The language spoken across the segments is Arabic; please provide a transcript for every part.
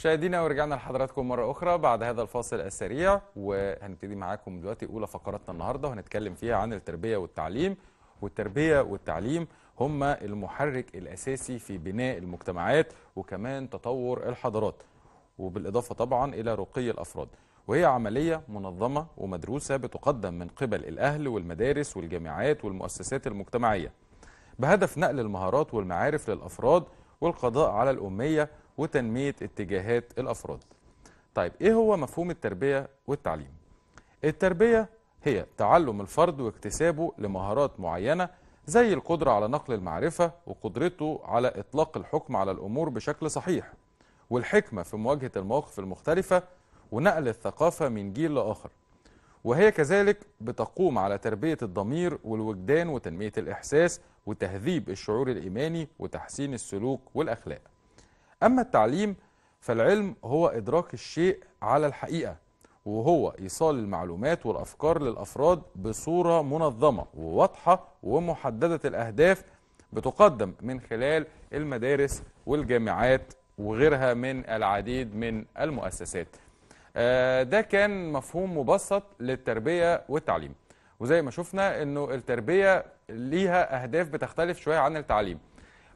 مشاهدينا ورجعنا لحضراتكم مرة أخرى بعد هذا الفاصل السريع وهنبتدي معاكم دلوقتي أولى فقراتنا النهاردة وهنتكلم فيها عن التربية والتعليم والتربية والتعليم هما المحرك الأساسي في بناء المجتمعات وكمان تطور الحضارات وبالإضافة طبعا إلى رقي الأفراد وهي عملية منظمة ومدروسة بتقدم من قبل الأهل والمدارس والجامعات والمؤسسات المجتمعية بهدف نقل المهارات والمعارف للأفراد والقضاء على الأمية وتنمية اتجاهات الأفراد طيب إيه هو مفهوم التربية والتعليم؟ التربية هي تعلم الفرد واكتسابه لمهارات معينة زي القدرة على نقل المعرفة وقدرته على إطلاق الحكم على الأمور بشكل صحيح والحكمة في مواجهة المواقف المختلفة ونقل الثقافة من جيل لآخر وهي كذلك بتقوم على تربية الضمير والوجدان وتنمية الإحساس وتهذيب الشعور الإيماني وتحسين السلوك والأخلاق أما التعليم فالعلم هو إدراك الشيء على الحقيقة وهو إيصال المعلومات والأفكار للأفراد بصورة منظمة وواضحة ومحددة الأهداف بتقدم من خلال المدارس والجامعات وغيرها من العديد من المؤسسات آه، ده كان مفهوم مبسط للتربية والتعليم وزي ما شفنا أنه التربية ليها أهداف بتختلف شوية عن التعليم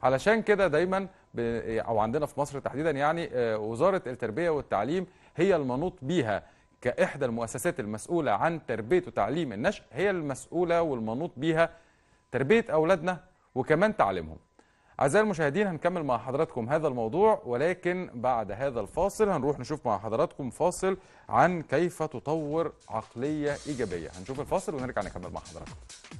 علشان كده دايما او عندنا في مصر تحديدا يعني آه، وزاره التربيه والتعليم هي المنوط بيها كاحدى المؤسسات المسؤوله عن تربيه وتعليم النشء هي المسؤوله والمنوط بيها تربيه اولادنا وكمان تعليمهم أعزائي المشاهدين هنكمل مع حضراتكم هذا الموضوع ولكن بعد هذا الفاصل هنروح نشوف مع حضراتكم فاصل عن كيف تطور عقلية إيجابية هنشوف الفاصل ونرجع نكمل مع حضراتكم